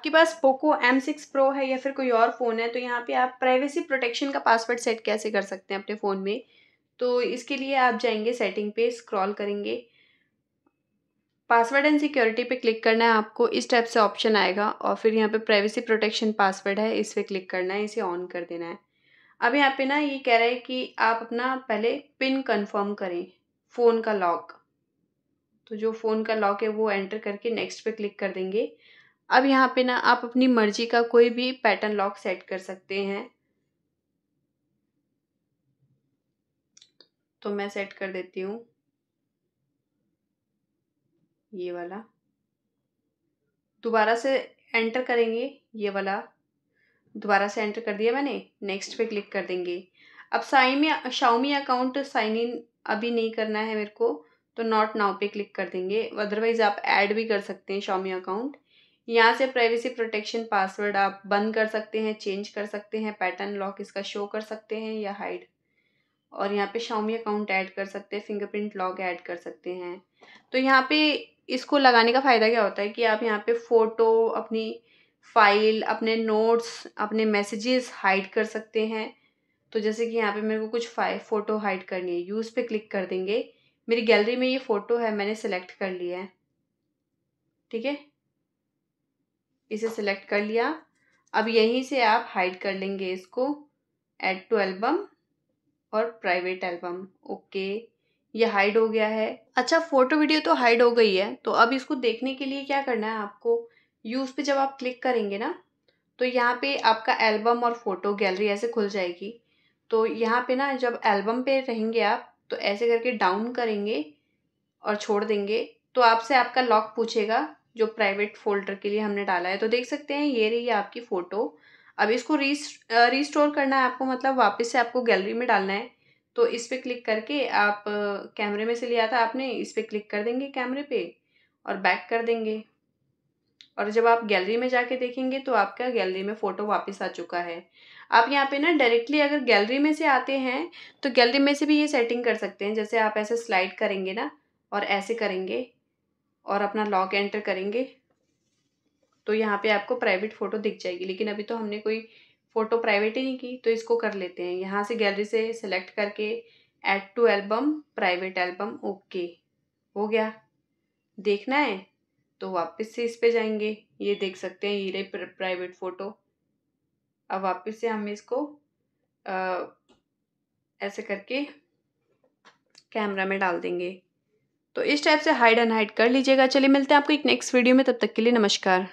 आपके पास Poco M six pro है या फिर कोई और फ़ोन है तो यहाँ पे आप प्राइवेसी प्रोटेक्शन का पासवर्ड सेट कैसे कर सकते हैं अपने फ़ोन में तो इसके लिए आप जाएंगे सेटिंग पे स्क्रॉल करेंगे पासवर्ड एंड सिक्योरिटी पे क्लिक करना है आपको इस टाइप से ऑप्शन आएगा और फिर यहाँ पे प्राइवेसी प्रोटेक्शन पासवर्ड है इस पर क्लिक करना है इसे ऑन कर देना है अब यहाँ पे ना ये कह रहा है कि आप अपना पहले पिन कंफर्म करें फ़ोन का लॉक तो जो फ़ोन का लॉक है वो एंटर करके नेक्स्ट पे क्लिक कर देंगे अब यहाँ पे ना आप अपनी मर्जी का कोई भी पैटर्न लॉक सेट कर सकते हैं तो मैं सेट कर देती हूँ ये वाला दोबारा से एंटर करेंगे ये वाला दोबारा से एंटर कर दिया मैंने नेक्स्ट पे क्लिक कर देंगे अब Xiaomi Xiaomi account sign in अभी नहीं करना है मेरे को तो नॉट नाउ पे क्लिक कर देंगे अदरवाइज़ आप ऐड भी कर सकते हैं शाउमी अकाउंट यहाँ से प्राइवेसी प्रोटेक्शन पासवर्ड आप बंद कर सकते हैं चेंज कर सकते हैं पैटर्न लॉक इसका शो कर सकते हैं या हाइड और यहाँ पे शाउमी अकाउंट ऐड कर सकते हैं फिंगरप्रिंट लॉक ऐड कर सकते हैं तो यहाँ पे इसको लगाने का फ़ायदा क्या होता है कि आप यहाँ पे फ़ोटो अपनी फाइल अपने नोट्स अपने मैसेजेस हाइड कर सकते हैं तो जैसे कि यहाँ पे मेरे को कुछ फाइल फ़ोटो हाइड करनी है यूज़ पे क्लिक कर देंगे मेरी गैलरी में ये फ़ोटो है मैंने सेलेक्ट कर लिया है ठीक है इसे सेलेक्ट कर लिया अब यहीं से आप हाइड कर लेंगे इसको ऐड टू एल्बम और प्राइवेट एल्बम ओके ये हाइड हो गया है अच्छा फोटो वीडियो तो हाइड हो गई है तो अब इसको देखने के लिए क्या करना है आपको यूज़ पे जब आप क्लिक करेंगे ना तो यहाँ पे आपका एल्बम और फोटो गैलरी ऐसे खुल जाएगी तो यहाँ पे ना जब एल्बम पे रहेंगे आप तो ऐसे करके डाउन करेंगे और छोड़ देंगे तो आपसे आपका लॉक पूछेगा जो प्राइवेट फोल्डर के लिए हमने डाला है तो देख सकते हैं ये रही है आपकी फ़ोटो अब इसको री रिस्टोर करना है आपको मतलब वापस से आपको गैलरी में डालना है तो इस पर क्लिक करके आप कैमरे में से लिया था आपने इस पर क्लिक कर देंगे कैमरे पे और बैक कर देंगे और जब आप गैलरी में जाके देखेंगे तो आपका गैलरी में फ़ोटो वापस आ चुका है आप यहाँ पे ना डायरेक्टली अगर गैलरी में से आते हैं तो गैलरी में से भी ये सेटिंग कर सकते हैं जैसे आप ऐसे स्लाइड करेंगे ना और ऐसे करेंगे और अपना लॉक एंटर करेंगे तो यहाँ पे आपको प्राइवेट फ़ोटो दिख जाएगी लेकिन अभी तो हमने कोई फ़ोटो प्राइवेट ही नहीं की तो इसको कर लेते हैं यहाँ से गैलरी से सेलेक्ट करके add to album private album okay हो गया देखना है तो वापस से इस पर जाएंगे ये देख सकते हैं ये रहे प्राइवेट फ़ोटो अब वापस से हम इसको आ, ऐसे करके कैमरा में डाल देंगे तो इस टाइप से हाइड एंड हाइड कर लीजिएगा चलिए मिलते हैं आपको एक नेक्स्ट वीडियो में तब तक के लिए नमस्कार